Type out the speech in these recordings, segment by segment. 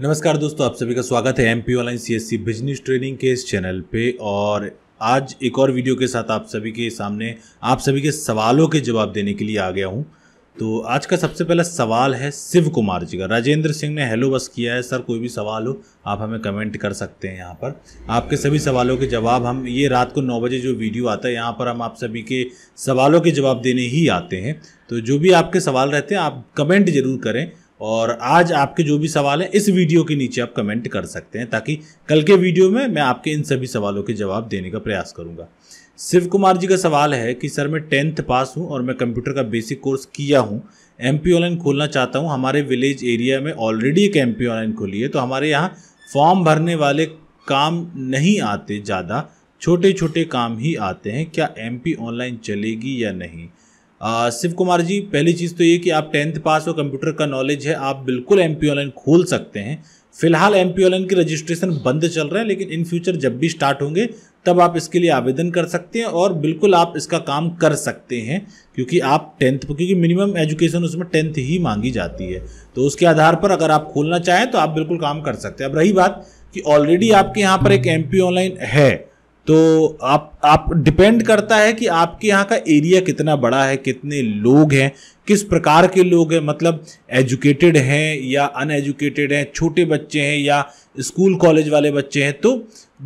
नमस्कार दोस्तों आप सभी का स्वागत है M P online C S C business training के इस चैनल पे और आज एक और वीडियो के साथ आप सभी के सामने आप सभी के सवालों के जवाब देने के लिए आ गया हूँ तो आज का सबसे पहला सवाल है शिव कुमार जी का राजेंद्र सिंह ने हेलो बस किया है सर कोई भी सवाल हो आप हमें कमेंट कर सकते हैं यहाँ पर आपके सभी सवालों के जवाब हम ये रात को नौ बजे जो वीडियो आता है यहाँ पर हम आप सभी के सवालों के जवाब देने ही आते हैं तो जो भी आपके सवाल रहते हैं आप कमेंट जरूर करें और आज आपके जो भी सवाल हैं इस वीडियो के नीचे आप कमेंट कर सकते हैं ताकि कल के वीडियो में मैं आपके इन सभी सवालों के जवाब देने का प्रयास करूंगा शिव कुमार जी का सवाल है कि सर मैं टेंथ पास हूं और मैं कंप्यूटर का बेसिक कोर्स किया हूं एम पी ऑनलाइन खोलना चाहता हूं हमारे विलेज एरिया में ऑलरेडी एक एम पी ऑनलाइन खोली है तो हमारे यहाँ फॉर्म भरने वाले काम नहीं आते ज़्यादा छोटे छोटे काम ही आते हैं क्या एम पी ऑनलाइन चलेगी या नहीं शिव कुमार जी पहली चीज़ तो ये कि आप टेंथ पास हो कंप्यूटर का नॉलेज है आप बिल्कुल एम पी ऑनलाइन खोल सकते हैं फिलहाल एम पी ऑनलाइन की रजिस्ट्रेशन बंद चल रहा है लेकिन इन फ्यूचर जब भी स्टार्ट होंगे तब आप इसके लिए आवेदन कर सकते हैं और बिल्कुल आप इसका काम कर सकते हैं क्योंकि आप टेंथ क्योंकि मिनिमम एजुकेशन उसमें टेंथ ही मांगी जाती है तो उसके आधार पर अगर आप खोलना चाहें तो आप बिल्कुल काम कर सकते हैं अब रही बात कि ऑलरेडी आपके यहाँ पर एक एम ऑनलाइन है तो आप आप डिपेंड करता है कि आपके यहाँ का एरिया कितना बड़ा है कितने लोग हैं किस प्रकार के लोग हैं मतलब एजुकेटेड हैं या अनएजुकेटेड हैं छोटे बच्चे हैं या स्कूल कॉलेज वाले बच्चे हैं तो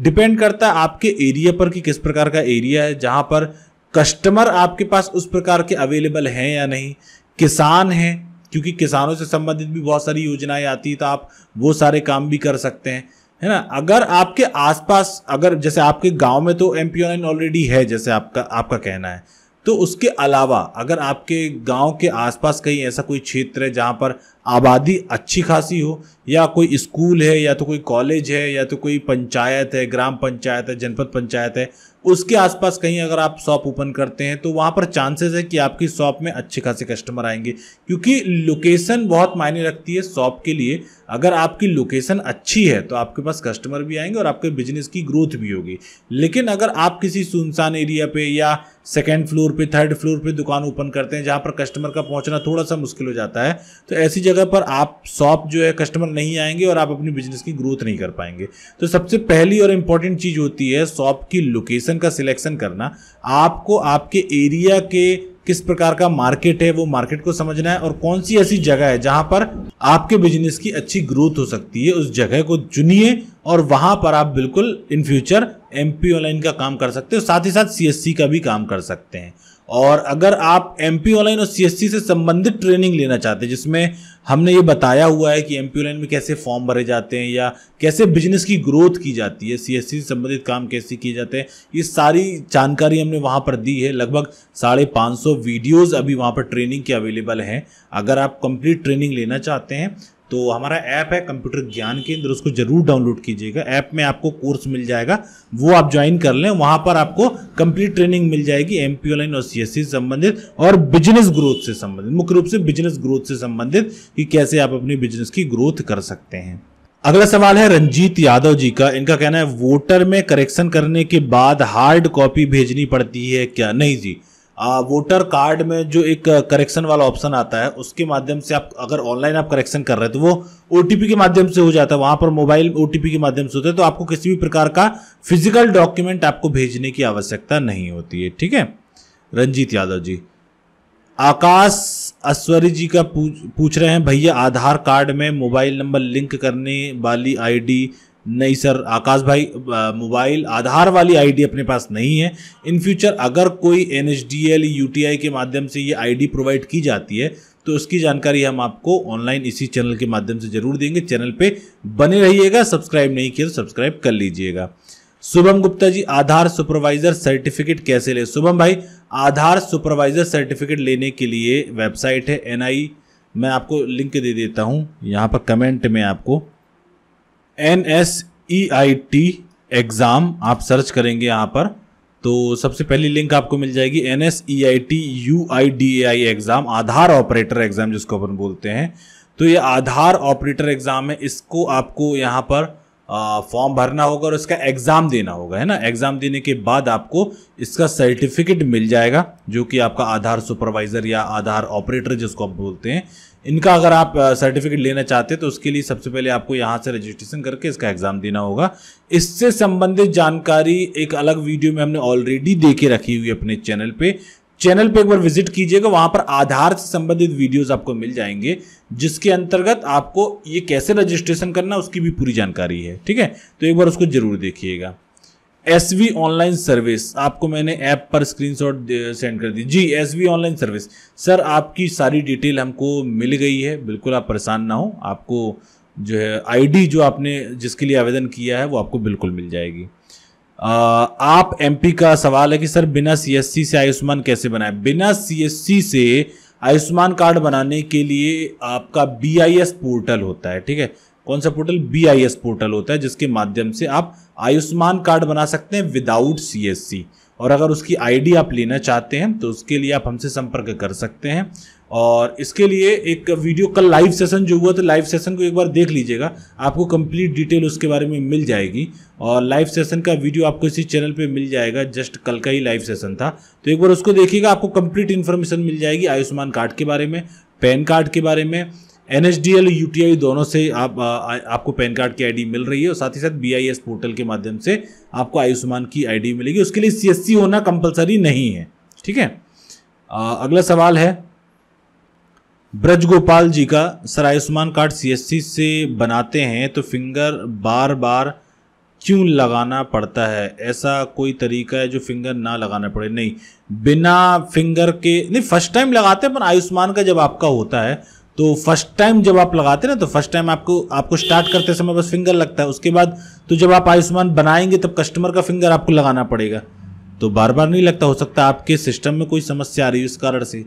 डिपेंड करता है आपके एरिया पर कि किस प्रकार का एरिया है जहाँ पर कस्टमर आपके पास उस प्रकार के अवेलेबल हैं या नहीं किसान हैं क्योंकि किसानों से संबंधित भी बहुत सारी योजनाएं आती हैं तो आप वो सारे काम भी कर सकते हैं है ना अगर आपके आसपास अगर जैसे आपके गांव में तो एम ऑलरेडी है जैसे आपका आपका कहना है तो उसके अलावा अगर आपके गांव के आसपास कहीं ऐसा कोई क्षेत्र है जहां पर आबादी अच्छी खासी हो या कोई स्कूल है या तो कोई कॉलेज है या तो कोई पंचायत है ग्राम पंचायत है जनपद पंचायत है उसके आसपास कहीं अगर आप शॉप ओपन करते हैं तो वहाँ पर चांसेस है कि आपकी शॉप में अच्छे खासे कस्टमर आएंगे क्योंकि लोकेशन बहुत मायने रखती है शॉप के लिए अगर आपकी लोकेशन अच्छी है तो आपके पास कस्टमर भी आएंगे और आपके बिजनेस की ग्रोथ भी होगी लेकिन अगर आप किसी सुनसान एरिया पे या सेकेंड फ्लोर पे थर्ड फ्लोर पे दुकान ओपन करते हैं जहाँ पर कस्टमर का पहुँचना थोड़ा सा मुश्किल हो जाता है तो ऐसी जगह जगह पर आप शॉप जो है कस्टमर नहीं आएंगे और आप अपनी बिजनेस की ग्रोथ नहीं कर पाएंगे तो सबसे पहली और इम्पॉर्टेंट चीज़ होती है शॉप की लोकेशन का सिलेक्शन करना आपको आपके एरिया के किस प्रकार का मार्केट है वो मार्केट को समझना है और कौन सी ऐसी जगह है जहां पर आपके बिजनेस की अच्छी ग्रोथ हो सकती है उस जगह को चुनिए और वहां पर आप बिल्कुल इन फ्यूचर एम ऑनलाइन का काम कर सकते हो साथ ही साथ सी का भी काम कर सकते हैं और अगर आप एम पी ऑनलाइन और सी से संबंधित ट्रेनिंग लेना चाहते हैं जिसमें हमने ये बताया हुआ है कि एम पी ऑनलाइन में कैसे फॉर्म भरे जाते हैं या कैसे बिजनेस की ग्रोथ की जाती है सी से संबंधित काम कैसे किए जाते हैं ये सारी जानकारी हमने वहाँ पर दी है लगभग साढ़े पाँच सौ वीडियोज़ अभी वहाँ पर ट्रेनिंग के अवेलेबल हैं अगर आप कंप्लीट ट्रेनिंग लेना चाहते हैं तो हमारा ऐप है कंप्यूटर ज्ञान केंद्र उसको जरूर डाउनलोड कीजिएगा ऐप में आपको कोर्स मिल जाएगा वो आप ज्वाइन कर लें वहां पर आपको कंप्लीट ट्रेनिंग मिल जाएगी एम पी ऑनलाइन और सी से संबंधित और बिजनेस ग्रोथ से संबंधित मुख्य रूप से बिजनेस ग्रोथ से संबंधित कि कैसे आप अपने बिजनेस की ग्रोथ कर सकते हैं अगला सवाल है रंजीत यादव जी का इनका कहना है वोटर में करेक्शन करने के बाद हार्ड कॉपी भेजनी पड़ती है क्या नहीं जी वोटर कार्ड में जो एक करेक्शन uh, वाला ऑप्शन आता है उसके माध्यम से आप अगर ऑनलाइन आप करेक्शन कर रहे हैं तो वो ओटीपी के माध्यम से हो जाता है वहां पर मोबाइल ओ के माध्यम से होता है तो आपको किसी भी प्रकार का फिजिकल डॉक्यूमेंट आपको भेजने की आवश्यकता नहीं होती है ठीक है रंजीत यादव जी आकाश अश्वरी जी का पूछ पूछ रहे हैं भैया आधार कार्ड में मोबाइल नंबर लिंक करने वाली आईडी नहीं सर आकाश भाई मोबाइल आधार वाली आईडी अपने पास नहीं है इन फ्यूचर अगर कोई N H D L UTI के माध्यम से ये आईडी प्रोवाइड की जाती है तो उसकी जानकारी हम आपको ऑनलाइन इसी चैनल के माध्यम से जरूर देंगे चैनल पे बने रहिएगा सब्सक्राइब नहीं किया तो सब्सक्राइब कर लीजिएगा शुभम गुप्ता जी आधार सुपरवाइजर सर्टिफिकेट कैसे ले शुभम भाई आधार सुपरवाइजर सर्टिफिकेट लेने के लिए वेबसाइट है एन मैं आपको लिंक दे देता हूँ यहाँ पर कमेंट में आपको N S E I T exam आप सर्च करेंगे यहाँ पर तो सबसे पहली लिंक आपको मिल जाएगी N S E I T U I D A I exam Aadhaar operator exam जिसको अपन बोलते हैं तो ये आधार ऑपरेटर एग्ज़ाम है इसको आपको यहाँ पर फॉर्म भरना होगा और इसका एग्ज़ाम देना होगा है ना एग्ज़ाम देने के बाद आपको इसका सर्टिफिकेट मिल जाएगा जो कि आपका आधार सुपरवाइज़र या आधार ऑपरेटर जिसको आप बोलते हैं इनका अगर आप सर्टिफिकेट लेना चाहते हैं तो उसके लिए सबसे पहले आपको यहाँ से रजिस्ट्रेशन करके इसका एग्ज़ाम देना होगा इससे संबंधित जानकारी एक अलग वीडियो में हमने ऑलरेडी दे के रखी हुई अपने चैनल पे चैनल पे एक बार विजिट कीजिएगा वहां पर आधार से संबंधित वीडियोस आपको मिल जाएंगे जिसके अंतर्गत आपको ये कैसे रजिस्ट्रेशन करना उसकी भी पूरी जानकारी है ठीक है तो एक बार उसको जरूर देखिएगा एस वी ऑनलाइन सर्विस आपको मैंने ऐप पर स्क्रीनशॉट सेंड कर दी G S V online service sir आपकी सारी डिटेल हमको मिल गई है बिल्कुल आप परेशान ना हो आपको जो है आईडी जो आपने जिसके लिए आवेदन किया है वो आपको बिल्कुल मिल जाएगी आ, आप एमपी का सवाल है कि सर बिना सीएससी से आयुष्मान कैसे बनाए बिना सीएससी से आयुष्मान कार्ड बनाने के लिए आपका बीआईएस पोर्टल होता है ठीक है कौन सा पोर्टल बी पोर्टल होता है जिसके माध्यम से आप आयुष्मान कार्ड बना सकते हैं विदाउट सी और अगर उसकी आईडी आप लेना चाहते हैं तो उसके लिए आप हमसे संपर्क कर सकते हैं और इसके लिए एक वीडियो कल लाइव सेशन जो हुआ था लाइव सेशन को एक बार देख लीजिएगा आपको कंप्लीट डिटेल उसके बारे में मिल जाएगी और लाइव सेशन का वीडियो आपको इसी चैनल पे मिल जाएगा जस्ट कल का ही लाइव सेशन था तो एक बार उसको देखिएगा आपको कंप्लीट इन्फॉर्मेशन मिल जाएगी आयुष्मान कार्ड के बारे में पैन कार्ड के बारे में N H D L U T I दोनों से आप आ, आ, आपको पैन कार्ड की आईडी मिल रही है और साथ ही साथ बी आई एस पोर्टल के माध्यम से आपको आयुष्मान की आईडी मिलेगी उसके लिए सी एस सी होना कंपलसरी नहीं है ठीक है अगला सवाल है ब्रज गोपाल जी का सर आयुष्मान कार्ड सीएससी से बनाते हैं तो फिंगर बार बार क्यों लगाना पड़ता है ऐसा कोई तरीका है जो फिंगर ना लगाना पड़े नहीं बिना फिंगर के नहीं फर्स्ट टाइम लगाते हैं पर आयुष्मान का जब आपका होता है तो फर्स्ट टाइम जब आप लगाते ना तो फर्स्ट टाइम आपको आपको स्टार्ट करते समय बस फिंगर लगता है उसके बाद तो जब आप आयुष्मान बनाएंगे तब कस्टमर का फिंगर आपको लगाना पड़ेगा तो बार बार नहीं लगता हो सकता आपके सिस्टम में कोई समस्या आ रही है उस कारण से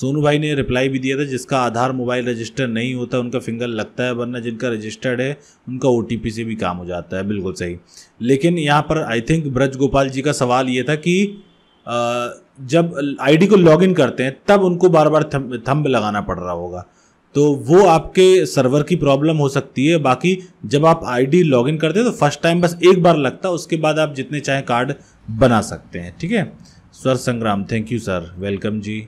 सोनू भाई ने रिप्लाई भी दिया था जिसका आधार मोबाइल रजिस्टर नहीं होता उनका फिंगर लगता है वरना जिनका रजिस्टर्ड है उनका ओ से भी काम हो जाता है बिल्कुल सही लेकिन यहाँ पर आई थिंक ब्रज गोपाल जी का सवाल ये था कि जब आईडी को लॉगिन करते हैं तब उनको बार बार थम्ब लगाना पड़ रहा होगा तो वो आपके सर्वर की प्रॉब्लम हो सकती है बाकी जब आप आईडी लॉगिन करते हैं तो फर्स्ट टाइम बस एक बार लगता है उसके बाद आप जितने चाहे कार्ड बना सकते हैं ठीक है Swar Sangram thank you sir welcome जी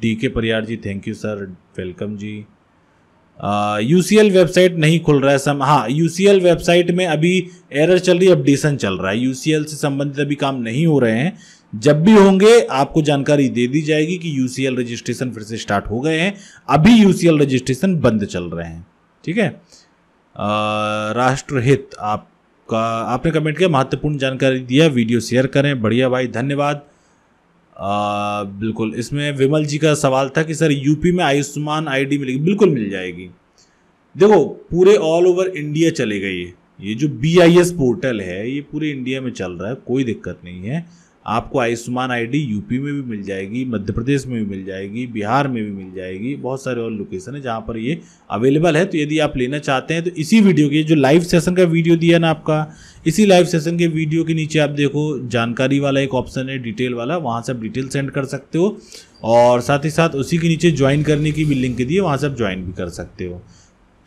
D K Pariyar ji thank you sir welcome जी यू सी एल वेबसाइट नहीं खुल रहा है सम हाँ यू सी एल वेबसाइट में अभी एरर चल रही है अपडेशन चल रहा है यू सी एल से संबंधित अभी काम नहीं हो रहे हैं जब भी होंगे आपको जानकारी दे दी जाएगी कि यूसीएल रजिस्ट्रेशन फिर से स्टार्ट हो गए हैं अभी यूसीएल रजिस्ट्रेशन बंद चल रहे हैं ठीक है राष्ट्रहित आपका आपने कमेंट किया महत्वपूर्ण जानकारी दिया वीडियो शेयर करें बढ़िया भाई धन्यवाद आ, बिल्कुल इसमें विमल जी का सवाल था कि सर यूपी में आयुष्मान आईडी मिलेगी बिल्कुल मिल जाएगी देखो पूरे ऑल ओवर इंडिया चले गई ये जो बी पोर्टल है ये पूरे इंडिया में चल रहा है कोई दिक्कत नहीं है आपको आयुष्मान आईडी यूपी में भी मिल जाएगी मध्य प्रदेश में भी मिल जाएगी बिहार में भी मिल जाएगी बहुत सारे और लोकेशन है जहाँ पर ये अवेलेबल है तो यदि आप लेना चाहते हैं तो इसी वीडियो के जो लाइव सेशन का वीडियो दिया ना आपका इसी लाइव सेशन के वीडियो के नीचे आप देखो जानकारी वाला एक ऑप्शन है डिटेल वाला वहाँ से आप डिटेल सेंड कर सकते हो और साथ ही साथ उसी के नीचे ज्वाइन करने की भी लिंक दी है वहाँ से आप ज्वाइन भी कर सकते हो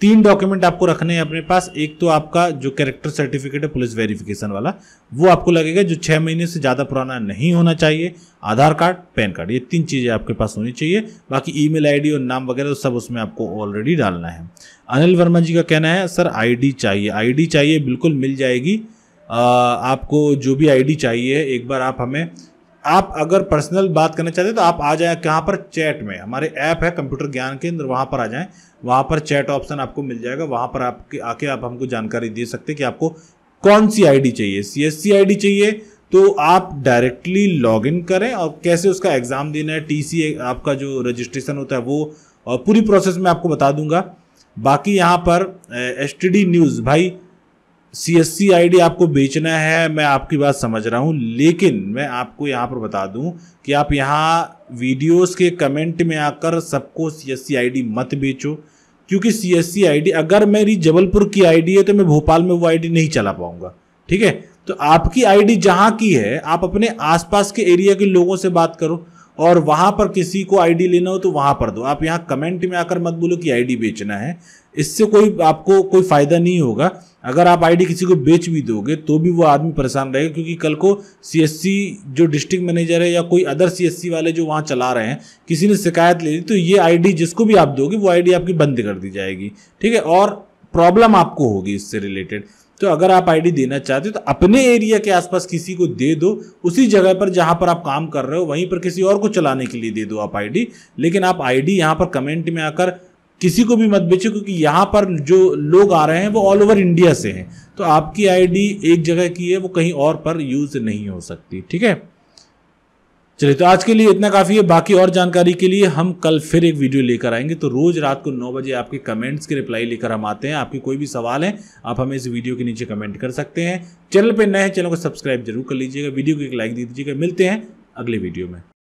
तीन डॉक्यूमेंट आपको रखने हैं अपने पास एक तो आपका जो कैरेक्टर सर्टिफिकेट है पुलिस वेरिफिकेशन वाला वो आपको लगेगा जो छः महीने से ज़्यादा पुराना नहीं होना चाहिए आधार कार्ड पैन कार्ड ये तीन चीज़ें आपके पास होनी चाहिए बाकी ईमेल आईडी और नाम वगैरह सब उसमें आपको ऑलरेडी डालना है अनिल वर्मा जी का कहना है सर आई चाहिए आई चाहिए बिल्कुल मिल जाएगी आ, आपको जो भी आई चाहिए एक बार आप हमें आप अगर पर्सनल बात करना चाहते हैं तो आप आ जाए कहाँ पर चैट में हमारे ऐप है कंप्यूटर ज्ञान केंद्र वहाँ पर आ जाएँ वहाँ पर चैट ऑप्शन आपको मिल जाएगा वहाँ पर आपके आके आप हमको जानकारी दे सकते हैं कि आपको कौन सी आईडी चाहिए सी एस सी आई चाहिए तो आप डायरेक्टली लॉग इन करें और कैसे उसका एग्ज़ाम देना है टी आपका जो रजिस्ट्रेशन होता है वो और पूरी प्रोसेस मैं आपको बता दूंगा बाकी यहाँ पर एस टी डी न्यूज़ भाई सी एस सी आई डी आपको बेचना है मैं आपकी बात समझ रहा हूँ लेकिन मैं आपको यहाँ पर बता दूँ कि आप यहाँ वीडियोस के कमेंट में आकर सबको सी एस सी आई डी मत बेचो क्योंकि सी एस सी आई डी अगर मेरी जबलपुर की आई डी है तो मैं भोपाल में वो आई डी नहीं चला पाऊँगा ठीक है तो आपकी आई डी जहाँ की है आप अपने आसपास के एरिया के लोगों से बात करो और वहाँ पर किसी को आईडी लेना हो तो वहाँ पर दो आप यहाँ कमेंट में आकर मत बोलो कि आईडी बेचना है इससे कोई आपको कोई फ़ायदा नहीं होगा अगर आप आईडी किसी को बेच भी दोगे तो भी वो आदमी परेशान रहेगा क्योंकि कल को सीएससी जो डिस्ट्रिक्ट मैनेजर है या कोई अदर सीएससी वाले जो वहाँ चला रहे हैं किसी ने शिकायत ले ली तो ये आईडी जिसको भी आप दोगे वो आईडी आपकी बंद कर दी जाएगी ठीक है और प्रॉब्लम आपको होगी इससे रिलेटेड तो अगर आप आईडी देना चाहते हो तो अपने एरिया के आसपास किसी को दे दो उसी जगह पर जहां पर आप काम कर रहे हो वहीं पर किसी और को चलाने के लिए दे दो आप आईडी लेकिन आप आईडी यहां पर कमेंट में आकर किसी को भी मत बेचो क्योंकि यहाँ पर जो लोग आ रहे हैं वो ऑल ओवर इंडिया से हैं तो आपकी आईडी एक जगह की है वो कहीं और पर यूज़ नहीं हो सकती ठीक है चलिए तो आज के लिए इतना काफ़ी है बाकी और जानकारी के लिए हम कल फिर एक वीडियो लेकर आएंगे तो रोज़ रात को नौ बजे आपके कमेंट्स के रिप्लाई लेकर हम आते हैं आपके कोई भी सवाल है आप हमें इस वीडियो के नीचे कमेंट कर सकते हैं चैनल पर नए हैं चैनल को सब्सक्राइब जरूर कर लीजिएगा वीडियो को एक लाइक दे दीजिएगा मिलते हैं अगले वीडियो में